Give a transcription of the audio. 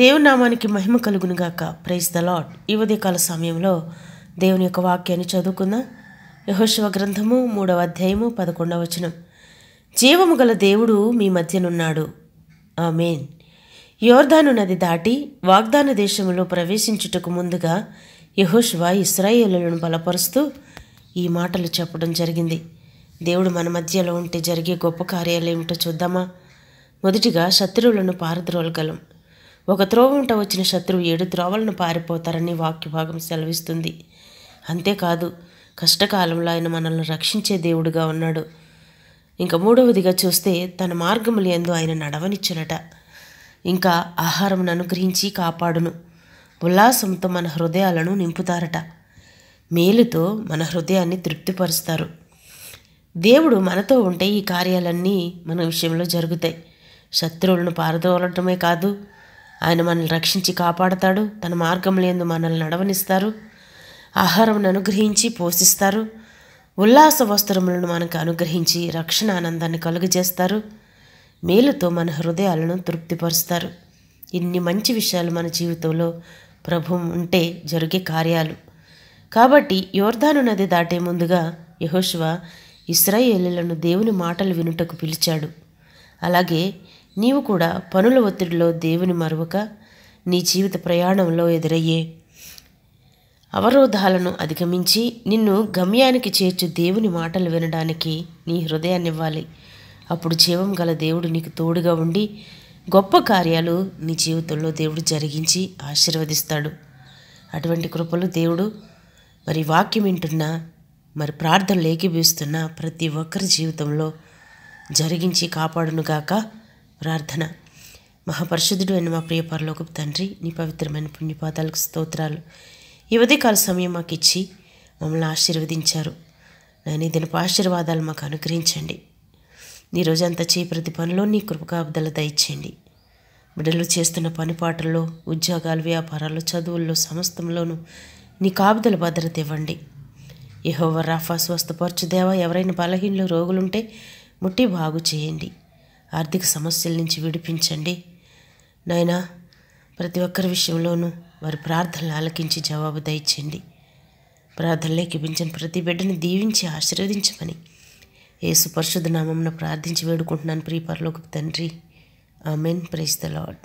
దేవునామానికి మహిమ కలుగునుగాక praise the lord ఈ ఉదయకాల సమయంలో దేవుని యొక్క వాక్యాన్ని చదువుకుందాం యహోశివ గ్రంథము మూడవ అధ్యాయము పదకొండవ వచనం జీవము గల దేవుడు మీ మధ్యనున్నాడు ఆ మెయిన్ యోర్ధాను నది దాటి వాగ్దాన దేశంలో ప్రవేశించుటకు ముందుగా యహోశివ ఇస్రాయేళ్లను బలపరుస్తూ ఈ మాటలు చెప్పడం జరిగింది దేవుడు మన మధ్యలో ఉంటే జరిగే గొప్ప కార్యాలు ఏమిటో చూద్దామా మొదటిగా శత్రువులను పారద్రోలగలం ఒక త్రోవంట వచ్చిన శత్రువు ఏడు త్రోవలను పారిపోతారని వాక్యభాగం సెలవిస్తుంది అంతేకాదు కష్టకాలంలో ఆయన మనల్ని రక్షించే దేవుడుగా ఉన్నాడు ఇంకా మూడవదిగా చూస్తే తన మార్గములు ఎందు ఆయన నడవనిచ్చునట ఇంకా ఆహారం అనుగ్రహించి కాపాడును ఉల్లాసంతో మన హృదయాలను నింపుతారట మేలుతో మన హృదయాన్ని తృప్తిపరుస్తారు దేవుడు మనతో ఉంటే ఈ కార్యాలన్నీ మన విషయంలో జరుగుతాయి శత్రువులను పారదోలటమే కాదు ఆయన మనల్ని రక్షించి కాపాడతాడు తన మార్గం లేని మనల్ని నడవనిస్తారు ఆహారం అనుగ్రహించి పోషిస్తారు ఉల్లాస వస్త్రములను మనకు అనుగ్రహించి రక్షణ ఆనందాన్ని కలుగజేస్తారు మేలుతో మన హృదయాలను తృప్తిపరుస్తారు ఇన్ని మంచి విషయాలు మన జీవితంలో ప్రభు ఉంటే జరిగే కార్యాలు కాబట్టి యోర్ధాను నది దాటే ముందుగా యహోశివ ఇస్రాయేలులను దేవుని మాటలు వినుటకు పిలిచాడు అలాగే నీవు కూడా పనుల ఒత్తిడిలో దేవుని మరువక నీ జీవిత ప్రయాణంలో ఎదురయ్యే అవరోధాలను అధిగమించి నిన్ను గమ్యానికి చేర్చు దేవుని మాటలు వినడానికి నీ హృదయాన్ని ఇవ్వాలి అప్పుడు జీవం గల దేవుడు నీకు తోడుగా ఉండి గొప్ప కార్యాలు నీ జీవితంలో దేవుడు జరిగించి ఆశీర్వదిస్తాడు అటువంటి కృపలు దేవుడు మరి వాక్యం వింటున్నా మరి ప్రార్థన లేఖిపిస్తున్న ప్రతి ఒక్కరి జీవితంలో జరిగించి కాపాడునుగాక ప్రార్థన మహాపరిషుద్ధుడు అని మా ప్రియ పరలోకపు తండ్రి నీ పవిత్రమైన పుణ్యపాదాలకు స్తోత్రాలు ఈ కాల సమయం మాకు ఇచ్చి మమ్మల్ని ఆశీర్వదించారు నేను దీనిపై ఆశీర్వాదాలు మాకు అనుగ్రహించండి నీ రోజంతా చేయి ప్రతి పనిలో నీ కృపకాబ్దల దయచేయండి బిడ్డలు చేస్తున్న పని పాటల్లో ఉద్యోగాలు వ్యాపారాలు చదువుల్లో సమస్తంలోనూ నీ కాబుదల భద్రత ఇవ్వండి యహోవ రాఫా స్వస్థపరచు దేవా ఎవరైనా బలహీనలు రోగులుంటే ముట్టి బాగు చేయండి ఆర్థిక సమస్యల నుంచి విడిపించండి నాయనా ప్రతి ఒక్కరి విషయంలోనూ వారి ప్రార్థనలు ఆలకించి జవాబు దయచేయండి ప్రార్థనలే ఎక్కిపించిన ప్రతి బిడ్డను దీవించి ఆశీర్వదించమని యేసు పరిశుద్ధ నామంన ప్రార్థించి వేడుకుంటున్నాను ప్రియపరలోకి తండ్రి మెయిన్ ప్రైజ్ ద లాడ్